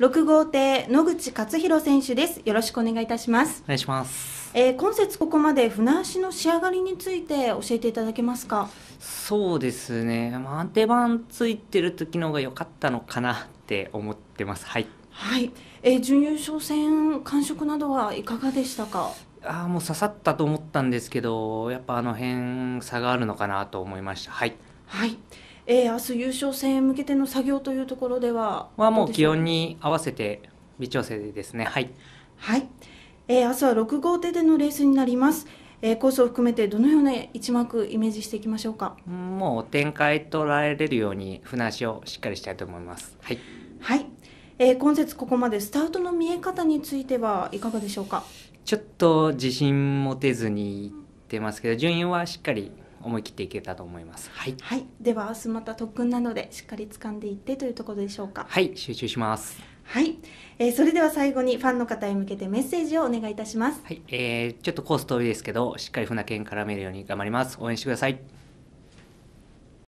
六号艇野口勝弘選手です。よろしくお願いいたします。お願いします。えー、今節ここまで船足の仕上がりについて教えていただけますか。そうですね。まあ、安定板ついてる時の方が良かったのかなって思ってます。はい。はい。えー、準優勝戦感触などはいかがでしたか。あもう刺さったと思ったんですけどやっぱあの辺差があるのかなと思いましたはい、はいえー、明日優勝戦へ向けての作業というところでははもう気温に合わせて微調整ですねはい、はいえー、明日は6号艇でのレースになります、えー、コースを含めてどのような一幕イメージしていきましょうかもう展開捉られるように船足をしっかりしたいと思いますはい、はいえー、今節ここまでスタートの見え方についてはいかがでしょうかちょっと自信持てずに言ってますけど順位はしっかり思い切っていけたと思います。はい、はい、では明日また特訓なのでしっかり掴んでいってというところでしょうか。はい、集中します。はい、えー、それでは最後にファンの方へ向けてメッセージをお願いいたします。はい、えー、ちょっとコース遠いですけど、しっかり船券絡めるように頑張ります。応援してください。